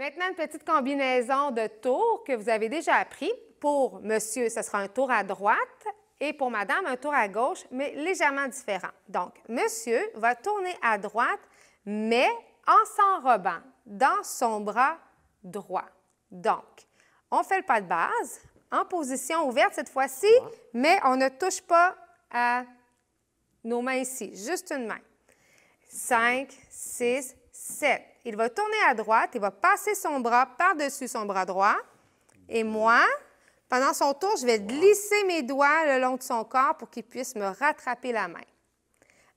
Maintenant, une petite combinaison de tours que vous avez déjà appris. Pour monsieur, ce sera un tour à droite et pour madame, un tour à gauche, mais légèrement différent. Donc, monsieur va tourner à droite, mais en s'enrobant dans son bras droit. Donc, on fait le pas de base en position ouverte cette fois-ci, mais on ne touche pas à nos mains ici, juste une main. 5, 6, 7. Il va tourner à droite, il va passer son bras par-dessus son bras droit. Et moi, pendant son tour, je vais glisser mes doigts le long de son corps pour qu'il puisse me rattraper la main.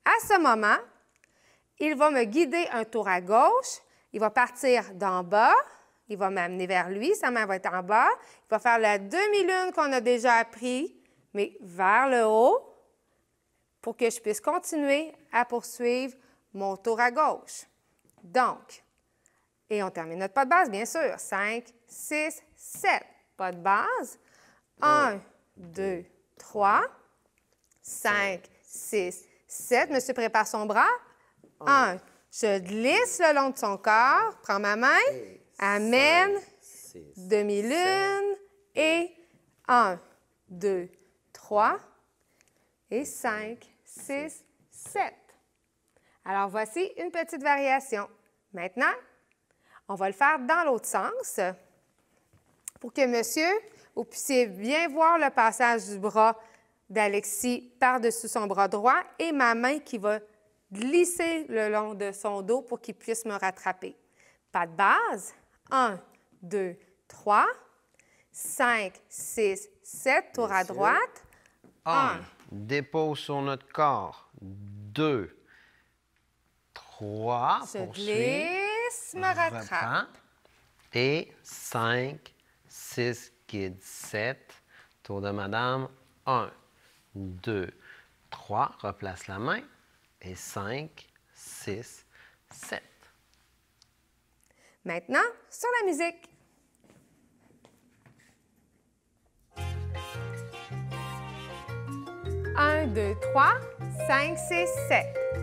À ce moment, il va me guider un tour à gauche. Il va partir d'en bas. Il va m'amener vers lui. Sa main va être en bas. Il va faire la demi-lune qu'on a déjà appris, mais vers le haut pour que je puisse continuer à poursuivre mon tour à gauche. Donc, et on termine notre pas de base, bien sûr. 5, 6, 7. Pas de base. 1, 2, 3, 5, 6, 7. Monsieur prépare son bras. 1. Je glisse le long de son corps. Prends ma main. Amène. Demi-lune. Et 1, 2, 3 et 5, 6, 7. Alors voici une petite variation. Maintenant, on va le faire dans l'autre sens pour que monsieur, vous puissiez bien voir le passage du bras d'Alexis par-dessus son bras droit et ma main qui va glisser le long de son dos pour qu'il puisse me rattraper. Pas de base. 1, 2, 3, 5, 6, 7, tour à droite. 1. Dépose sur notre corps. 2. 3 se glisse, me Et 5, 6, guide 7. Tour de madame. 1, 2, 3. Replace la main. Et 5, 6, 7. Maintenant, sur la musique. 1, 2, 3, 5, 6, 7.